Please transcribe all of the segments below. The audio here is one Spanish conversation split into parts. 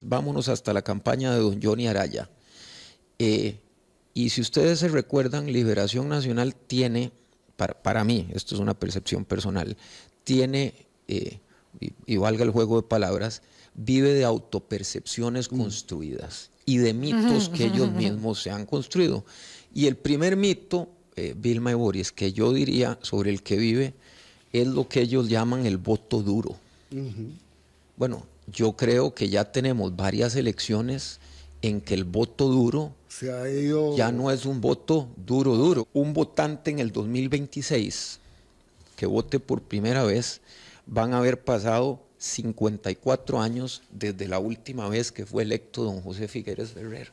Vámonos hasta la campaña de don Johnny Araya. Eh, y si ustedes se recuerdan, Liberación Nacional tiene, para, mí, esto es una percepción personal, tiene, eh, y, valga el juego de palabras, vive de autopercepciones mm. construidas y de mitos que ellos mismos se han construido. Y el primer mito, eh, Vilma y Boris, que yo diría sobre el que vive, es lo que ellos llaman el voto duro. Bueno, yo creo que ya tenemos varias elecciones en que el voto duro ya no es un voto duro, duro. Un votante en el 2026 que vote por primera vez van a haber pasado 54 años desde la última vez que fue electo don José Figueres Ferrer.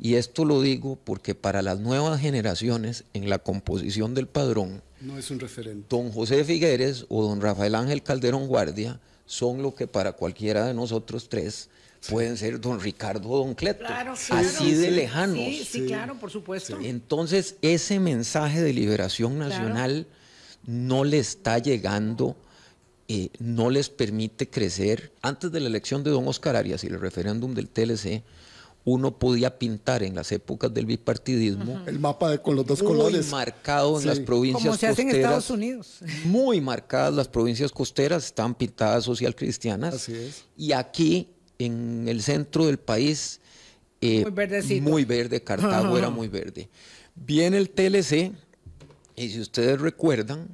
Y esto lo digo porque para las nuevas generaciones, en la composición del padrón, no es un Don José Figueres o don Rafael Ángel Calderón Guardia son lo que para cualquiera de nosotros tres pueden ser don Ricardo o don Cleto. así de lejanos. Sí, sí, claro, por supuesto. Entonces, ese mensaje de liberación nacional no le está llegando. Eh, no les permite crecer. Antes de la elección de don Oscar Arias y el referéndum del TLC, uno podía pintar en las épocas del bipartidismo. El mapa de, con los dos colores. marcado en las provincias Como se hace en Estados Unidos. Muy marcadas las provincias costeras, están pintadas social cristianas. Así es. Y aquí, en el centro del país, eh, muy verde, Cartago era muy verde. Viene el TLC, y si ustedes recuerdan,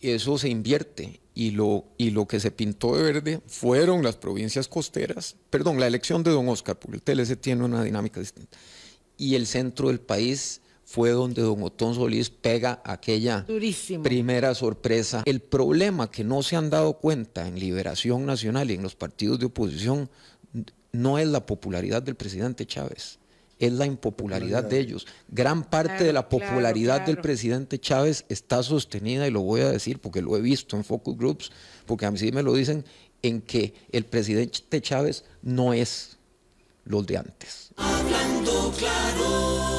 eso se invierte y lo, y lo que se pintó de verde fueron las provincias costeras, perdón, la elección de don Oscar, porque el tiene una dinámica distinta, y el centro del país fue donde don Otón Solís pega aquella primera sorpresa. El problema que no se han dado cuenta en Liberación Nacional y en los partidos de oposición no es la popularidad del presidente Chávez, es la impopularidad de ellos. Gran parte de la popularidad del presidente Chávez está sostenida, y lo voy a decir porque lo he visto en focus groups, porque a mí sí me lo dicen, en que el presidente Chávez no es los de antes. claro.